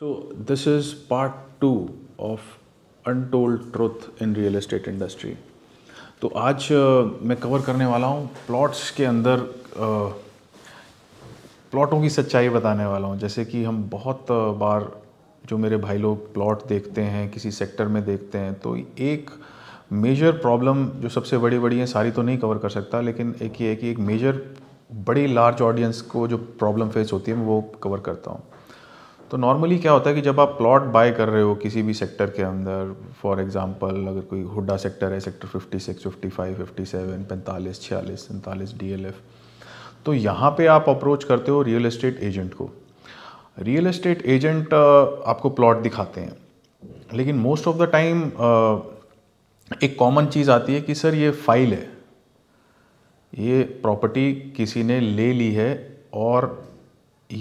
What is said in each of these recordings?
So this is part two of untold truth in real estate industry तो आज uh, मैं cover करने वाला हूँ प्लॉट्स के अंदर प्लॉटों uh, की सच्चाई बताने वाला हूँ जैसे कि हम बहुत बार जो मेरे भाई लोग प्लॉट देखते हैं किसी सेक्टर में देखते हैं तो एक मेजर प्रॉब्लम जो सबसे बड़ी बड़ी है सारी तो नहीं कवर कर सकता लेकिन एक ये है कि एक मेजर बड़ी लार्ज ऑडियंस को जो प्रॉब्लम फेस होती है मैं वो कवर करता हूँ तो नॉर्मली क्या होता है कि जब आप प्लॉट बाय कर रहे हो किसी भी सेक्टर के अंदर फॉर एग्जांपल अगर कोई हुडा सेक्टर है सेक्टर 56, 55, 57, 45, 46, 47 डीएलएफ तो यहाँ पे आप अप्रोच करते हो रियल एस्टेट एजेंट को रियल एस्टेट एजेंट आपको प्लॉट दिखाते हैं लेकिन मोस्ट ऑफ द टाइम एक कॉमन चीज़ आती है कि सर ये फाइल है ये प्रॉपर्टी किसी ने ले ली है और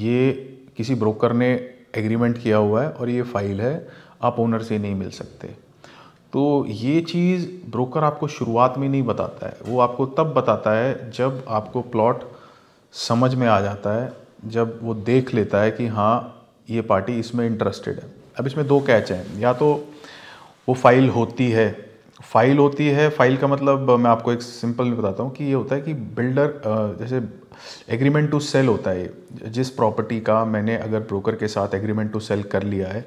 ये किसी ब्रोकर ने एग्रीमेंट किया हुआ है और ये फ़ाइल है आप ओनर से नहीं मिल सकते तो ये चीज़ ब्रोकर आपको शुरुआत में नहीं बताता है वो आपको तब बताता है जब आपको प्लॉट समझ में आ जाता है जब वो देख लेता है कि हाँ ये पार्टी इसमें इंटरेस्टेड है अब इसमें दो कैच हैं या तो वो फाइल होती है फाइल होती है फाइल का मतलब मैं आपको एक सिंपल में बताता हूँ कि ये होता है कि बिल्डर जैसे एग्रीमेंट टू सेल होता है जिस प्रॉपर्टी का मैंने अगर ब्रोकर के साथ एग्रीमेंट टू सेल कर लिया है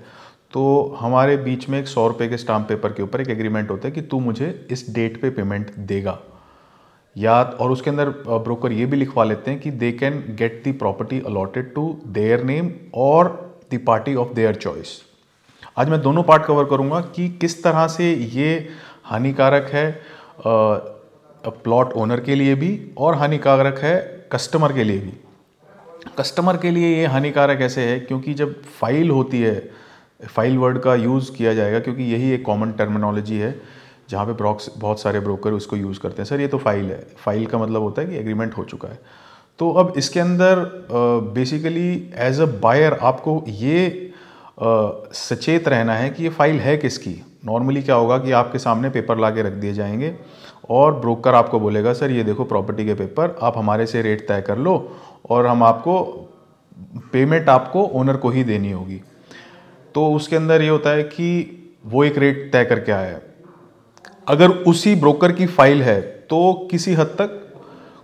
तो हमारे बीच में एक सौ रुपये के स्टाम्प पेपर के ऊपर एक एग्रीमेंट होता है कि तू मुझे इस डेट पे पेमेंट देगा या और उसके अंदर ब्रोकर ये भी लिखवा लेते हैं कि they can get the property allotted to their name और the party of their choice आज मैं दोनों पार्ट कवर करूँगा कि किस तरह से ये हानिकारक है प्लॉट ओनर के लिए भी और हानिकारक है कस्टमर के लिए भी कस्टमर के लिए ये हानिकारक ऐसे है क्योंकि जब फाइल होती है फाइल वर्ड का यूज़ किया जाएगा क्योंकि यही एक कॉमन टर्मिनोलॉजी है जहाँ पे बहुत सारे ब्रोकर उसको यूज़ करते हैं सर ये तो फाइल है फाइल का मतलब होता है कि एग्रीमेंट हो चुका है तो अब इसके अंदर बेसिकली एज अ बायर आपको ये आ, सचेत रहना है कि ये फाइल है किसकी नॉर्मली क्या होगा कि आपके सामने पेपर ला के रख दिए जाएंगे और ब्रोकर आपको बोलेगा सर ये देखो प्रॉपर्टी के पेपर आप हमारे से रेट तय कर लो और हम आपको पेमेंट आपको ओनर को ही देनी होगी तो उसके अंदर ये होता है कि वो एक रेट तय करके आया है अगर उसी ब्रोकर की फाइल है तो किसी हद तक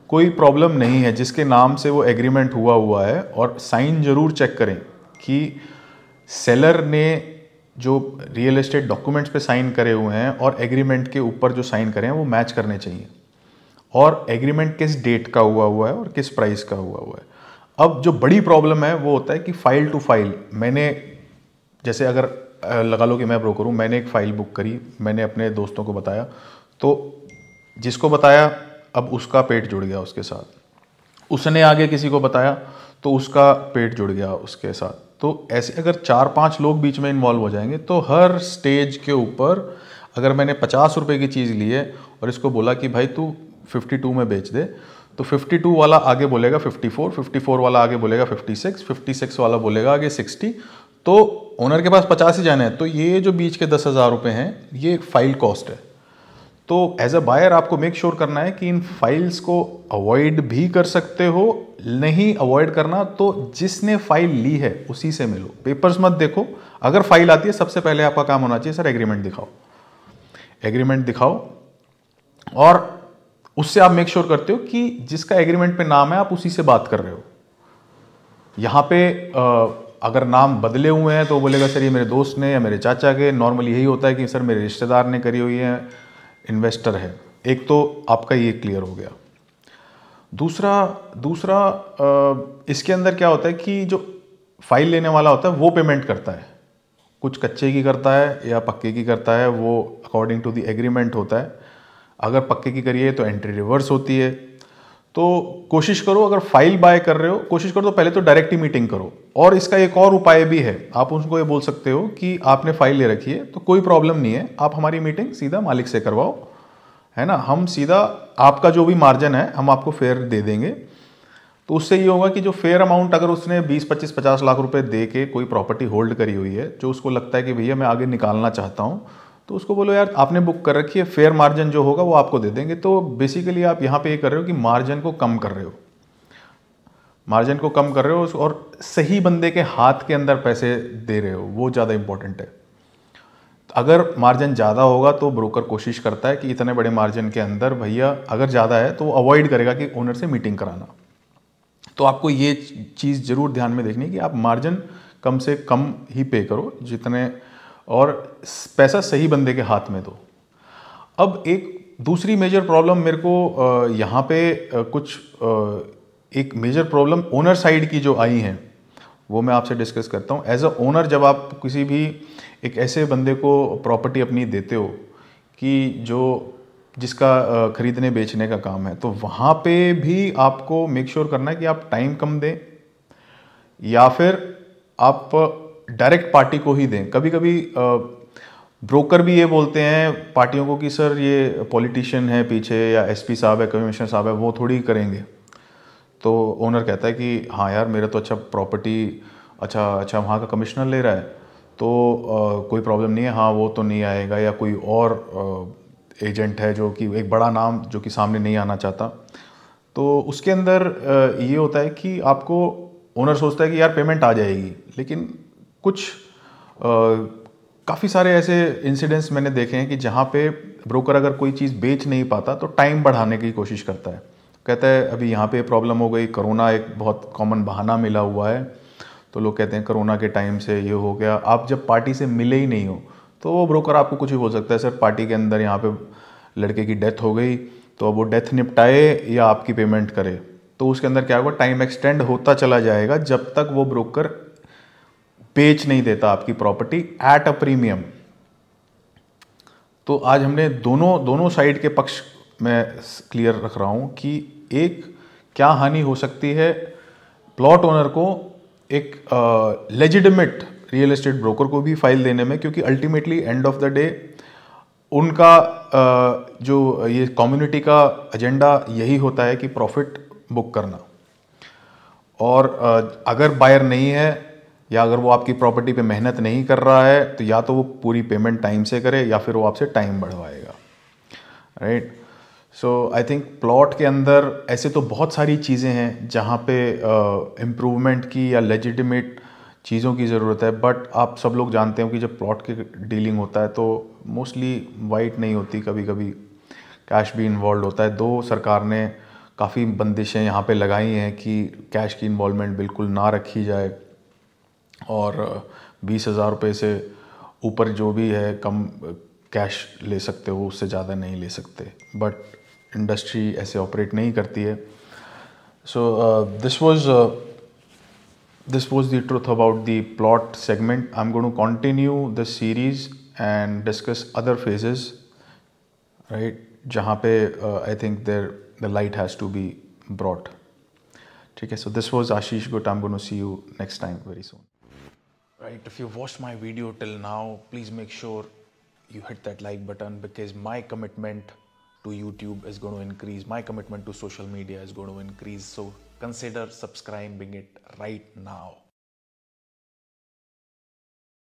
कोई प्रॉब्लम नहीं है जिसके नाम से वो एग्रीमेंट हुआ हुआ है और साइन ज़रूर चेक करें कि सेलर ने जो रियल एस्टेट डॉक्यूमेंट्स पे साइन करे हुए हैं और एग्रीमेंट के ऊपर जो साइन करे हैं वो मैच करने चाहिए और एग्रीमेंट किस डेट का हुआ हुआ है और किस प्राइस का हुआ हुआ है अब जो बड़ी प्रॉब्लम है वो होता है कि फ़ाइल टू फाइल मैंने जैसे अगर लगा लो कि मैं ब्रोकर हूँ मैंने एक फ़ाइल बुक करी मैंने अपने दोस्तों को बताया तो जिसको बताया अब उसका पेट जुड़ गया उसके साथ उसने आगे किसी को बताया तो उसका पेट जुड़ गया उसके साथ तो ऐसे अगर चार पाँच लोग बीच में इन्वॉल्व हो जाएंगे तो हर स्टेज के ऊपर अगर मैंने पचास रुपये की चीज़ ली है और इसको बोला कि भाई तू फिफ्टी टू में बेच दे तो 52 वाला आगे बोलेगा 54, 54 वाला आगे बोलेगा 56, 56 वाला बोलेगा आगे 60 तो ओनर के पास पचास ही जाना है तो ये जो बीच के दस हज़ार रुपये हैं ये फाइल कॉस्ट है तो एज अ बायर आपको मेक श्योर sure करना है कि इन फाइल्स को अवॉइड भी कर सकते हो नहीं अवॉइड करना तो जिसने फाइल ली है उसी से मिलो पेपर्स मत देखो अगर फाइल आती है सबसे पहले आपका काम होना चाहिए सर एग्रीमेंट दिखाओ एग्रीमेंट दिखाओ और उससे आप मेक श्योर sure करते हो कि जिसका एग्रीमेंट पे नाम है आप उसी से बात कर रहे हो यहां पे अगर नाम बदले हुए हैं तो बोलेगा सर ये मेरे दोस्त ने या मेरे चाचा के नॉर्मली यही होता है कि सर मेरे रिश्तेदार ने करी हुई है इन्वेस्टर है एक तो आपका ये क्लियर हो गया दूसरा दूसरा इसके अंदर क्या होता है कि जो फाइल लेने वाला होता है वो पेमेंट करता है कुछ कच्चे की करता है या पक्के की करता है वो अकॉर्डिंग टू दी एग्रीमेंट होता है अगर पक्के की करिए तो एंट्री रिवर्स होती है तो कोशिश करो अगर फाइल बाय कर रहे हो कोशिश करो तो पहले तो डायरेक्ट ही मीटिंग करो और इसका एक और उपाय भी है आप उनको ये बोल सकते हो कि आपने फाइल ले रखी है तो कोई प्रॉब्लम नहीं है आप हमारी मीटिंग सीधा मालिक से करवाओ है ना हम सीधा आपका जो भी मार्जिन है हम आपको फेयर दे देंगे तो उससे ये होगा कि जो फेयर अमाउंट अगर उसने बीस पच्चीस पचास लाख रुपये दे के कोई प्रॉपर्टी होल्ड करी हुई है जो उसको लगता है कि भैया मैं आगे निकालना चाहता हूँ तो उसको बोलो यार आपने बुक कर रखी है फेयर मार्जिन जो होगा वो आपको दे देंगे तो बेसिकली आप यहाँ पे ये कर रहे हो कि मार्जिन को कम कर रहे हो मार्जिन को कम कर रहे हो और सही बंदे के हाथ के अंदर पैसे दे रहे हो वो ज़्यादा इंपॉर्टेंट है अगर मार्जिन ज़्यादा होगा तो ब्रोकर कोशिश करता है कि इतने बड़े मार्जिन के अंदर भैया अगर ज़्यादा है तो वो अवॉइड करेगा कि ओनर से मीटिंग कराना तो आपको ये चीज़ ज़रूर ध्यान में देखनी कि आप मार्जिन कम से कम ही पे करो जितने और पैसा सही बंदे के हाथ में दो अब एक दूसरी मेजर प्रॉब्लम मेरे को यहाँ पे कुछ एक मेजर प्रॉब्लम ओनर साइड की जो आई हैं वो मैं आपसे डिस्कस करता हूँ एज अ ओनर जब आप किसी भी एक ऐसे बंदे को प्रॉपर्टी अपनी देते हो कि जो जिसका ख़रीदने बेचने का काम है तो वहाँ पे भी आपको मेक श्योर sure करना है कि आप टाइम कम दें या फिर आप डायरेक्ट पार्टी को ही दें कभी कभी ब्रोकर भी ये बोलते हैं पार्टियों को कि सर ये पॉलिटिशियन है पीछे या एसपी साहब है कमिश्नर साहब है वो थोड़ी करेंगे तो ओनर कहता है कि हाँ यार मेरा तो अच्छा प्रॉपर्टी अच्छा अच्छा वहाँ का कमिश्नर ले रहा है तो आ, कोई प्रॉब्लम नहीं है हाँ वो तो नहीं आएगा या कोई और आ, एजेंट है जो कि एक बड़ा नाम जो कि सामने नहीं आना चाहता तो उसके अंदर आ, ये होता है कि आपको ओनर सोचता है कि यार पेमेंट आ जाएगी लेकिन कुछ काफ़ी सारे ऐसे इंसिडेंट्स मैंने देखे हैं कि जहाँ पे ब्रोकर अगर कोई चीज़ बेच नहीं पाता तो टाइम बढ़ाने की कोशिश करता है कहता है अभी यहाँ पे प्रॉब्लम हो गई कोरोना एक बहुत कॉमन बहाना मिला हुआ है तो लोग कहते हैं कोरोना के टाइम से ये हो गया आप जब पार्टी से मिले ही नहीं हो तो वो ब्रोकर आपको कुछ भी बोल सकता है सर पार्टी के अंदर यहाँ पे लड़के की डेथ हो गई तो अब वो डेथ निपटाए या आपकी पेमेंट करे तो उसके अंदर क्या होगा टाइम एक्सटेंड होता चला जाएगा जब तक वो ब्रोकर बेच नहीं देता आपकी प्रॉपर्टी एट अ प्रीमियम तो आज हमने दोनों दोनों साइड के पक्ष में क्लियर रख रहा हूँ कि एक क्या हानि हो सकती है प्लॉट ओनर को एक लेजिडमेट रियल एस्टेट ब्रोकर को भी फाइल देने में क्योंकि ultimately end of the day उनका uh, जो ये कम्युनिटी का एजेंडा यही होता है कि प्रॉफिट बुक करना और uh, अगर बायर नहीं है या अगर वो आपकी प्रॉपर्टी पे मेहनत नहीं कर रहा है तो या तो वो पूरी पेमेंट टाइम से करे या फिर वो आपसे टाइम बढ़वाएगा right so I think plot के अंदर ऐसे तो बहुत सारी चीज़ें हैं जहाँ पे इम्प्रूवमेंट uh, की या लेजिटिमेट चीज़ों की ज़रूरत है बट आप सब लोग जानते हो कि जब प्लॉट की डीलिंग होता है तो मोस्टली वाइट नहीं होती कभी कभी कैश भी इन्वॉल्व होता है दो सरकार ने काफ़ी बंदिशें यहाँ पे लगाई हैं कि कैश की इन्वॉलमेंट बिल्कुल ना रखी जाए और बीस हज़ार रुपये से ऊपर जो भी है कम कैश ले सकते हो उससे ज़्यादा नहीं ले सकते बट इंडस्ट्री ऐसे ऑपरेट नहीं करती है so this was this was the truth about the plot segment I am gonna to continue this series and discuss other phases right जहाँ पे I think there the light has to be broad ठीक है so this was Ashish गुट I am gonna see you next time very soon right if you watched my video till now please make sure you hit that like button because my commitment to youtube is going to increase my commitment to social media is going to increase so consider subscribing it right now